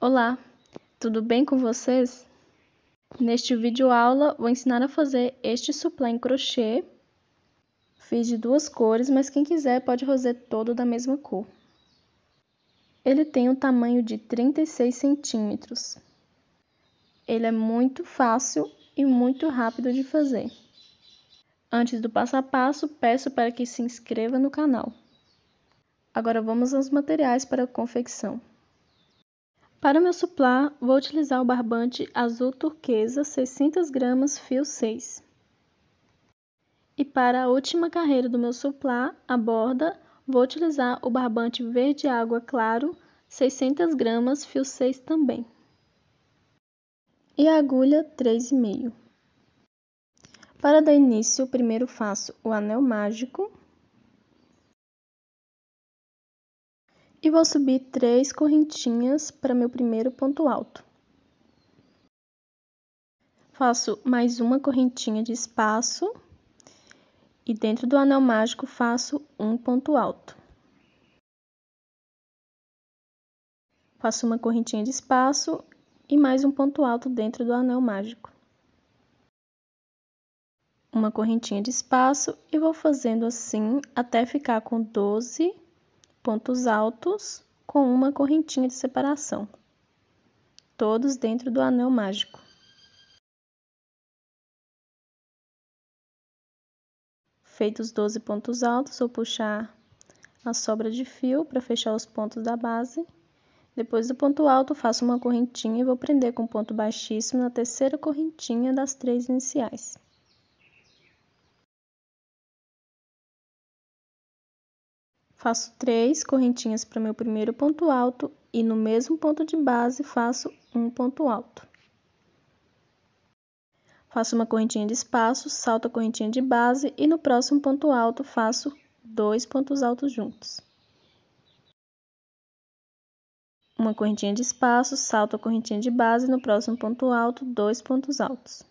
Olá, tudo bem com vocês? Neste vídeo aula vou ensinar a fazer este suplé em crochê. Fiz de duas cores, mas quem quiser pode fazer todo da mesma cor. Ele tem o um tamanho de 36 centímetros. Ele é muito fácil e muito rápido de fazer. Antes do passo a passo, peço para que se inscreva no canal. Agora vamos aos materiais para a confecção. Para o meu suplá, vou utilizar o barbante azul turquesa 600 gramas fio 6. E para a última carreira do meu suplá, a borda, vou utilizar o barbante verde água claro 600 gramas fio 6 também. E a agulha 3,5. Para dar início, primeiro faço o anel mágico. e vou subir três correntinhas para meu primeiro ponto alto. Faço mais uma correntinha de espaço e dentro do anel mágico faço um ponto alto. Faço uma correntinha de espaço e mais um ponto alto dentro do anel mágico. Uma correntinha de espaço e vou fazendo assim até ficar com 12 pontos altos com uma correntinha de separação, todos dentro do anel mágico. Feitos 12 pontos altos, vou puxar a sobra de fio para fechar os pontos da base. Depois do ponto alto, faço uma correntinha e vou prender com ponto baixíssimo na terceira correntinha das três iniciais. Faço três correntinhas para o meu primeiro ponto alto e no mesmo ponto de base faço um ponto alto. Faço uma correntinha de espaço, salto a correntinha de base e no próximo ponto alto faço dois pontos altos juntos. Uma correntinha de espaço, salto a correntinha de base e no próximo ponto alto, dois pontos altos.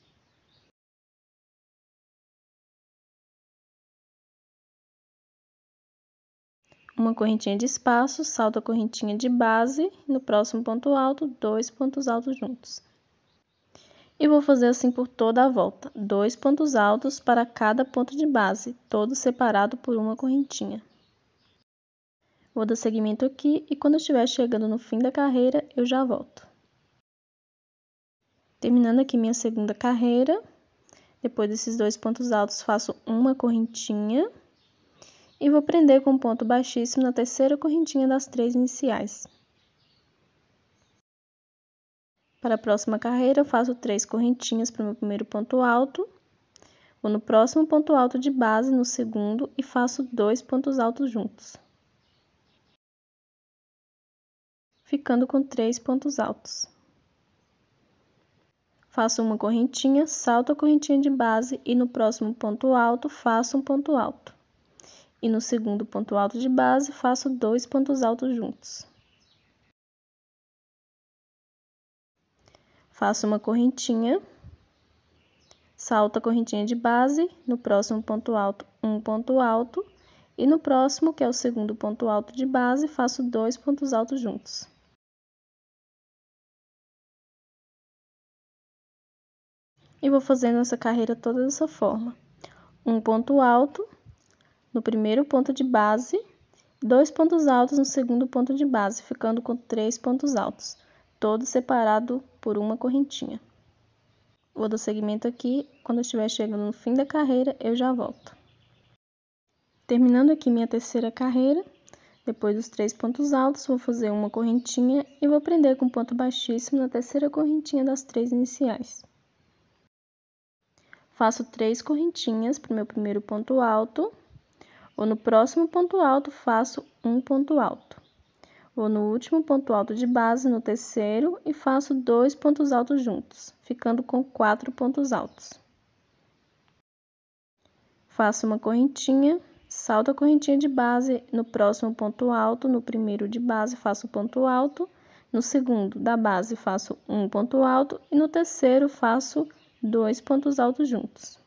uma correntinha de espaço, salto a correntinha de base, no próximo ponto alto, dois pontos altos juntos. E vou fazer assim por toda a volta, dois pontos altos para cada ponto de base, todo separado por uma correntinha. Vou dar seguimento aqui e quando estiver chegando no fim da carreira, eu já volto. Terminando aqui minha segunda carreira, depois desses dois pontos altos, faço uma correntinha e vou prender com um ponto baixíssimo na terceira correntinha das três iniciais. Para a próxima carreira, eu faço três correntinhas para o meu primeiro ponto alto, vou no próximo ponto alto de base, no segundo, e faço dois pontos altos juntos. Ficando com três pontos altos. Faço uma correntinha, salto a correntinha de base e no próximo ponto alto faço um ponto alto e no segundo ponto alto de base faço dois pontos altos juntos. Faço uma correntinha, salto a correntinha de base, no próximo ponto alto, um ponto alto, e no próximo, que é o segundo ponto alto de base, faço dois pontos altos juntos. E vou fazendo essa carreira toda dessa forma. Um ponto alto, no primeiro ponto de base, dois pontos altos no segundo ponto de base, ficando com três pontos altos, todo separado por uma correntinha. Vou do segmento aqui, quando estiver chegando no fim da carreira, eu já volto. Terminando aqui minha terceira carreira, depois dos três pontos altos, vou fazer uma correntinha e vou prender com ponto baixíssimo na terceira correntinha das três iniciais. Faço três correntinhas para o meu primeiro ponto alto, ou no próximo ponto alto faço um ponto alto, ou no último ponto alto de base, no terceiro, e faço dois pontos altos juntos, ficando com quatro pontos altos. Faço uma correntinha, salto a correntinha de base, no próximo ponto alto, no primeiro de base faço ponto alto, no segundo da base faço um ponto alto e no terceiro faço dois pontos altos juntos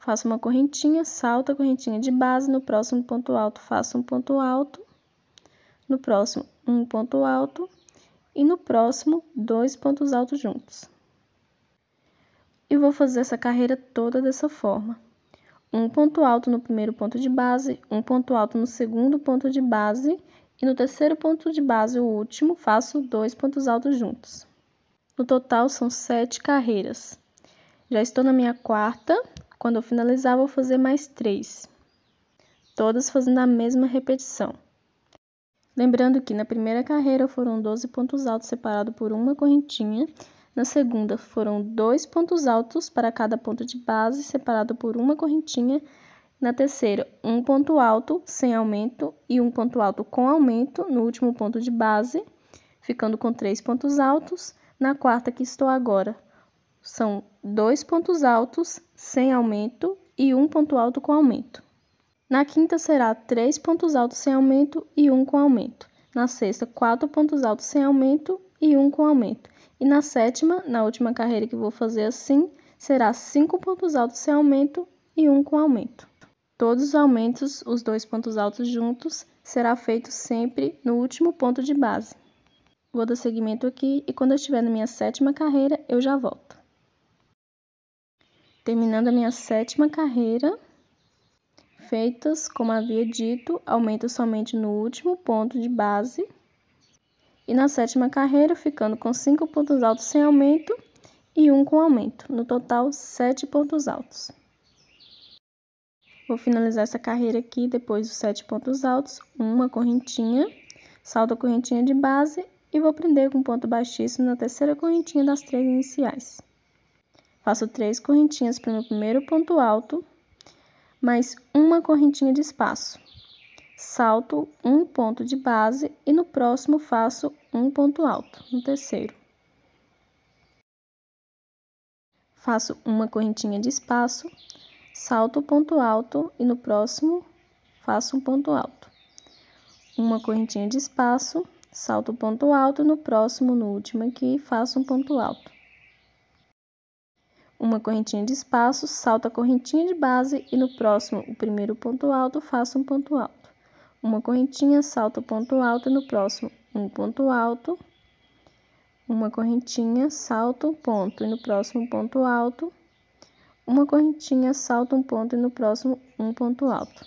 faço uma correntinha, salto a correntinha de base, no próximo ponto alto faço um ponto alto, no próximo um ponto alto e no próximo dois pontos altos juntos. E vou fazer essa carreira toda dessa forma. Um ponto alto no primeiro ponto de base, um ponto alto no segundo ponto de base e no terceiro ponto de base, o último, faço dois pontos altos juntos. No total são sete carreiras. Já estou na minha quarta, quando eu finalizar, vou fazer mais três, todas fazendo a mesma repetição. Lembrando que na primeira carreira foram 12 pontos altos separados por uma correntinha, na segunda foram dois pontos altos para cada ponto de base separado por uma correntinha, na terceira um ponto alto sem aumento e um ponto alto com aumento no último ponto de base, ficando com três pontos altos. Na quarta que estou agora, são dois pontos altos sem aumento e um ponto alto com aumento. Na quinta será três pontos altos sem aumento e um com aumento. Na sexta, quatro pontos altos sem aumento e um com aumento. E na sétima, na última carreira que vou fazer assim, será cinco pontos altos sem aumento e um com aumento. Todos os aumentos, os dois pontos altos juntos, será feito sempre no último ponto de base. Vou dar seguimento aqui e quando eu estiver na minha sétima carreira, eu já volto terminando a minha sétima carreira, feitas, como havia dito, aumento somente no último ponto de base. E na sétima carreira, ficando com cinco pontos altos sem aumento e um com aumento. No total, sete pontos altos. Vou finalizar essa carreira aqui, depois dos sete pontos altos, uma correntinha, salto a correntinha de base e vou prender com ponto baixíssimo na terceira correntinha das três iniciais. Faço três correntinhas para o meu primeiro ponto alto, mais uma correntinha de espaço. Salto um ponto de base e no próximo faço um ponto alto, no terceiro. Faço uma correntinha de espaço, salto o ponto alto e no próximo faço um ponto alto. Uma correntinha de espaço, salto o ponto alto e no próximo, no último aqui, faço um ponto alto uma correntinha de espaço, salto a correntinha de base e no próximo, o primeiro ponto alto, faço um ponto alto. Uma correntinha, salto o ponto alto e no próximo, um ponto alto. Uma correntinha, salto um ponto e no próximo, ponto alto. Uma correntinha, salto um ponto e no próximo, um ponto alto.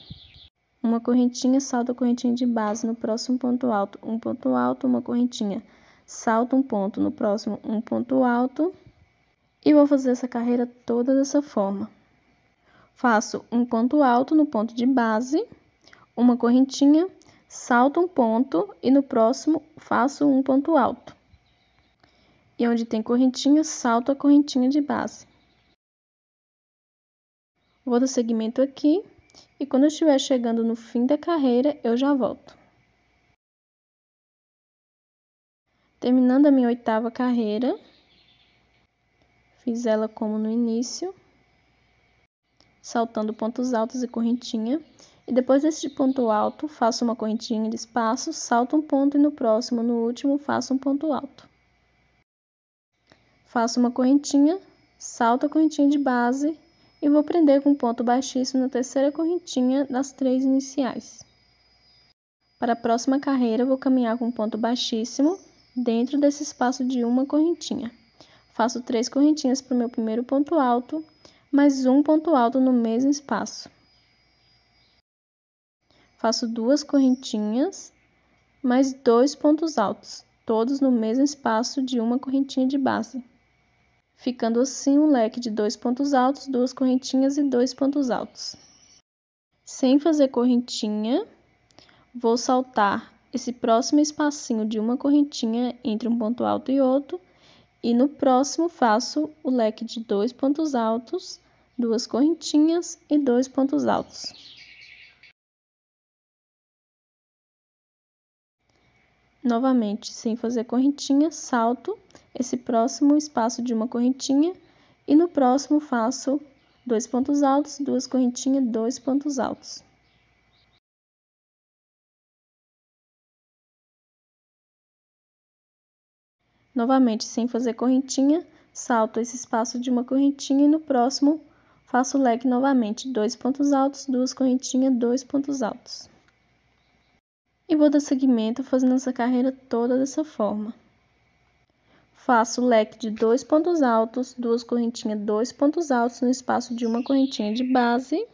Uma correntinha, salto a correntinha de base no próximo ponto alto, um ponto alto, uma correntinha, salto um ponto no próximo, um ponto alto e vou fazer essa carreira toda dessa forma. Faço um ponto alto no ponto de base, uma correntinha, salto um ponto e no próximo faço um ponto alto. E onde tem correntinha, salto a correntinha de base. Vou dar segmento aqui e quando eu estiver chegando no fim da carreira, eu já volto. Terminando a minha oitava carreira, Fiz ela como no início, saltando pontos altos e correntinha. E depois desse ponto alto, faço uma correntinha de espaço, salto um ponto e no próximo, no último, faço um ponto alto. Faço uma correntinha, salto a correntinha de base e vou prender com um ponto baixíssimo na terceira correntinha das três iniciais. Para a próxima carreira, vou caminhar com um ponto baixíssimo dentro desse espaço de uma correntinha. Faço três correntinhas para o meu primeiro ponto alto, mais um ponto alto no mesmo espaço. Faço duas correntinhas, mais dois pontos altos, todos no mesmo espaço de uma correntinha de base. Ficando assim um leque de dois pontos altos, duas correntinhas e dois pontos altos. Sem fazer correntinha, vou saltar esse próximo espacinho de uma correntinha entre um ponto alto e outro, e no próximo faço o leque de dois pontos altos, duas correntinhas e dois pontos altos. Novamente, sem fazer correntinha, salto esse próximo espaço de uma correntinha e no próximo faço dois pontos altos, duas correntinhas, dois pontos altos. Novamente, sem fazer correntinha, salto esse espaço de uma correntinha e no próximo faço leque novamente, dois pontos altos, duas correntinhas, dois pontos altos. E vou dar seguimento fazendo essa carreira toda dessa forma. Faço leque de dois pontos altos, duas correntinhas, dois pontos altos no espaço de uma correntinha de base.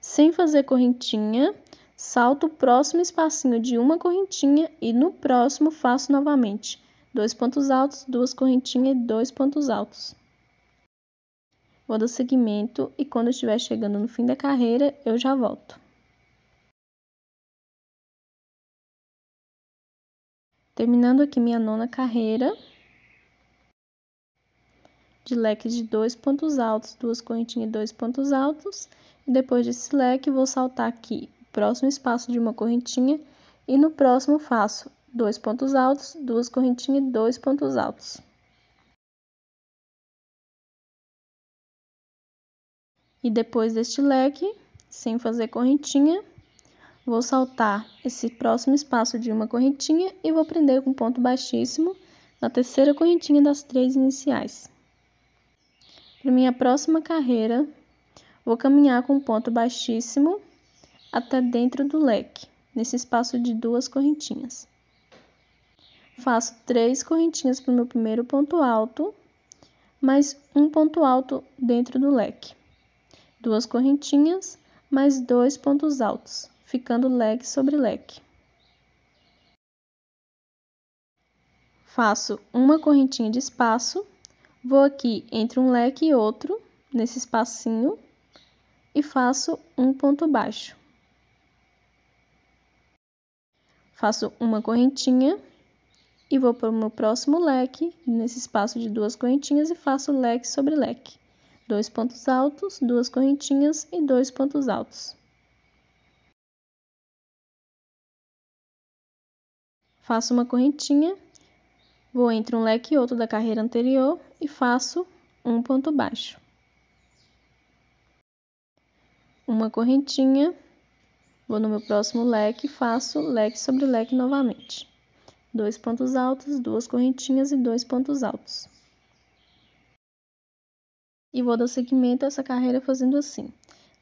Sem fazer correntinha, salto o próximo espacinho de uma correntinha e no próximo faço novamente dois pontos altos, duas correntinhas e dois pontos altos. Vou dar seguimento e quando estiver chegando no fim da carreira, eu já volto. Terminando aqui minha nona carreira, de leque de dois pontos altos, duas correntinhas e dois pontos altos. E depois desse leque, vou saltar aqui o próximo espaço de uma correntinha e no próximo faço dois pontos altos, duas correntinhas, dois pontos altos. E depois deste leque, sem fazer correntinha, vou saltar esse próximo espaço de uma correntinha e vou prender com ponto baixíssimo na terceira correntinha das três iniciais. Para minha próxima carreira, vou caminhar com ponto baixíssimo até dentro do leque, nesse espaço de duas correntinhas faço três correntinhas para o meu primeiro ponto alto, mais um ponto alto dentro do leque. Duas correntinhas, mais dois pontos altos, ficando leque sobre leque. Faço uma correntinha de espaço, vou aqui entre um leque e outro, nesse espacinho, e faço um ponto baixo. Faço uma correntinha e vou para o meu próximo leque, nesse espaço de duas correntinhas e faço leque sobre leque. Dois pontos altos, duas correntinhas e dois pontos altos. Faço uma correntinha, vou entre um leque e outro da carreira anterior e faço um ponto baixo. Uma correntinha, vou no meu próximo leque e faço leque sobre leque novamente dois pontos altos, duas correntinhas e dois pontos altos. E vou dar seguimento a essa carreira fazendo assim: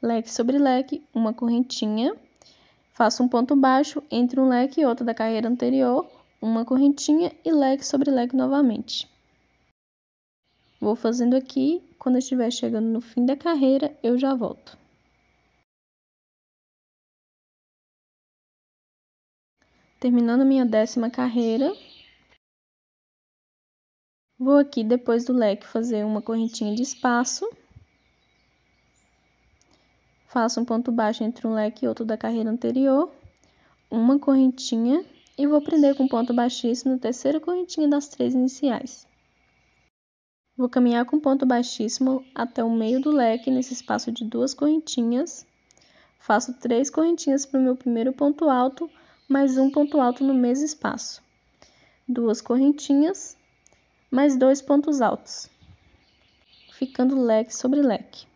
leque sobre leque, uma correntinha, faço um ponto baixo entre um leque e outro da carreira anterior, uma correntinha e leque sobre leque novamente. Vou fazendo aqui, quando estiver chegando no fim da carreira, eu já volto. terminando minha décima carreira. Vou aqui depois do leque fazer uma correntinha de espaço. Faço um ponto baixo entre um leque e outro da carreira anterior, uma correntinha e vou prender com ponto baixíssimo na terceira correntinha das três iniciais. Vou caminhar com ponto baixíssimo até o meio do leque nesse espaço de duas correntinhas. Faço três correntinhas para o meu primeiro ponto alto mais um ponto alto no mesmo espaço, duas correntinhas, mais dois pontos altos, ficando leque sobre leque.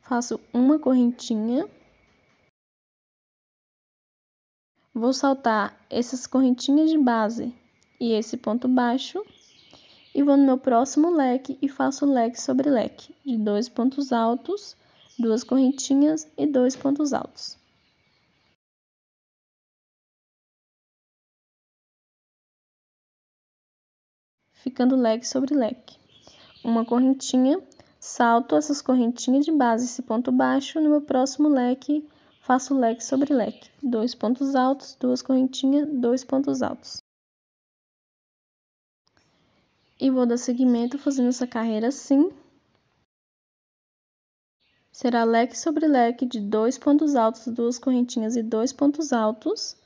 Faço uma correntinha. Vou saltar essas correntinhas de base e esse ponto baixo e vou no meu próximo leque e faço leque sobre leque, de dois pontos altos, duas correntinhas e dois pontos altos. ficando leque sobre leque. Uma correntinha, salto essas correntinhas de base esse ponto baixo, no meu próximo leque faço leque sobre leque. Dois pontos altos, duas correntinhas, dois pontos altos. E vou dar seguimento fazendo essa carreira assim. Será leque sobre leque de dois pontos altos, duas correntinhas e dois pontos altos.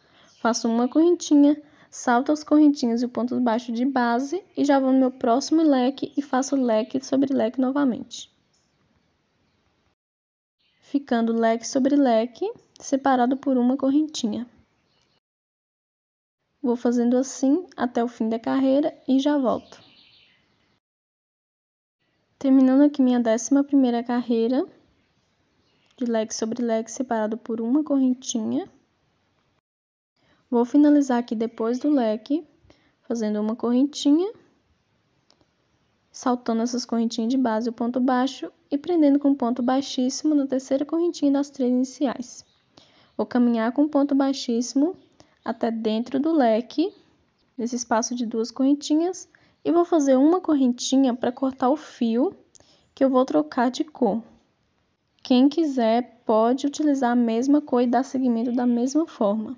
Faço uma correntinha, salto as correntinhas e o ponto baixo de base e já vou no meu próximo leque e faço leque sobre leque novamente. Ficando leque sobre leque, separado por uma correntinha. Vou fazendo assim até o fim da carreira e já volto. Terminando aqui minha décima primeira carreira, de leque sobre leque separado por uma correntinha. Vou finalizar aqui depois do leque, fazendo uma correntinha, saltando essas correntinhas de base, o ponto baixo, e prendendo com ponto baixíssimo na terceira correntinha das três iniciais. Vou caminhar com ponto baixíssimo até dentro do leque, nesse espaço de duas correntinhas, e vou fazer uma correntinha para cortar o fio, que eu vou trocar de cor. Quem quiser pode utilizar a mesma cor e dar seguimento da mesma forma.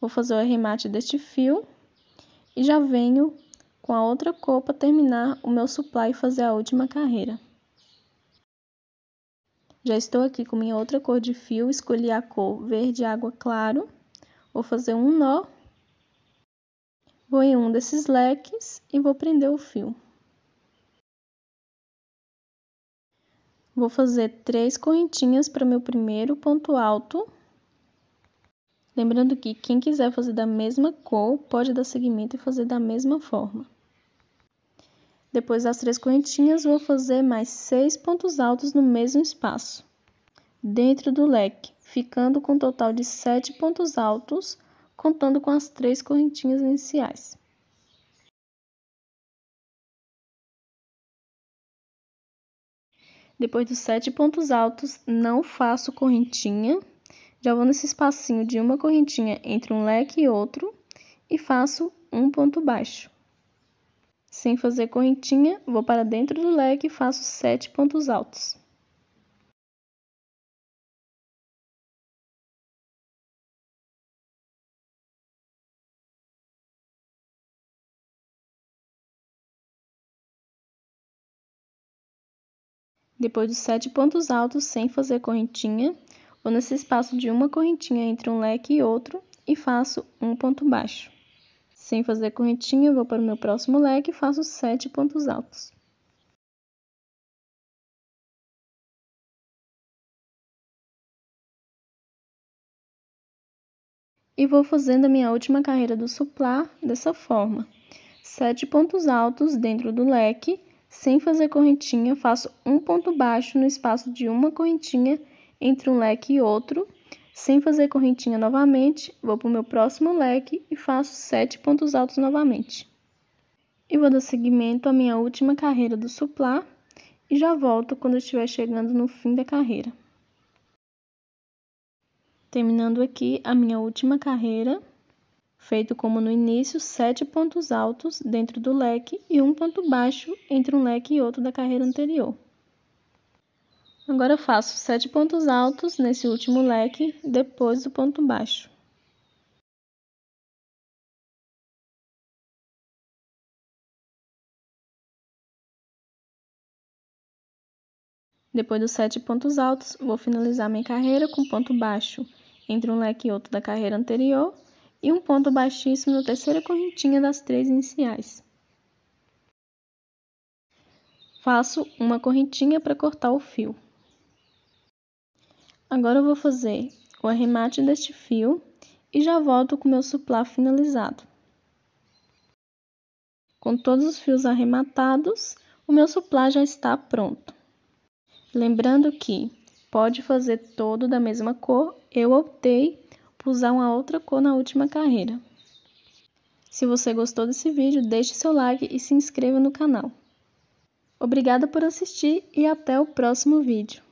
Vou fazer o arremate deste fio e já venho com a outra cor para terminar o meu supply e fazer a última carreira. Já estou aqui com minha outra cor de fio, escolhi a cor verde água claro. Vou fazer um nó. Vou em um desses leques e vou prender o fio. Vou fazer três correntinhas para o meu primeiro ponto alto. Lembrando que quem quiser fazer da mesma cor pode dar seguimento e fazer da mesma forma. Depois das três correntinhas, vou fazer mais seis pontos altos no mesmo espaço, dentro do leque, ficando com um total de sete pontos altos, contando com as três correntinhas iniciais. Depois dos sete pontos altos, não faço correntinha, já vou nesse espacinho de uma correntinha entre um leque e outro e faço um ponto baixo. Sem fazer correntinha, vou para dentro do leque e faço sete pontos altos. Depois dos sete pontos altos, sem fazer correntinha, Vou nesse espaço de uma correntinha entre um leque e outro e faço um ponto baixo. Sem fazer correntinha, vou para o meu próximo leque e faço sete pontos altos. E vou fazendo a minha última carreira do suplá dessa forma. Sete pontos altos dentro do leque, sem fazer correntinha, faço um ponto baixo no espaço de uma correntinha entre um leque e outro, sem fazer correntinha novamente, vou para o meu próximo leque e faço sete pontos altos novamente. E vou dar seguimento à minha última carreira do suplá e já volto quando estiver chegando no fim da carreira. Terminando aqui a minha última carreira, feito como no início, sete pontos altos dentro do leque e um ponto baixo entre um leque e outro da carreira anterior. Agora eu faço sete pontos altos nesse último leque, depois do ponto baixo. Depois dos sete pontos altos, vou finalizar minha carreira com ponto baixo entre um leque e outro da carreira anterior e um ponto baixíssimo na terceira correntinha das três iniciais. Faço uma correntinha para cortar o fio. Agora eu vou fazer o arremate deste fio e já volto com meu suplá finalizado. Com todos os fios arrematados, o meu suplá já está pronto. Lembrando que pode fazer todo da mesma cor, eu optei por usar uma outra cor na última carreira. Se você gostou desse vídeo, deixe seu like e se inscreva no canal. Obrigada por assistir e até o próximo vídeo.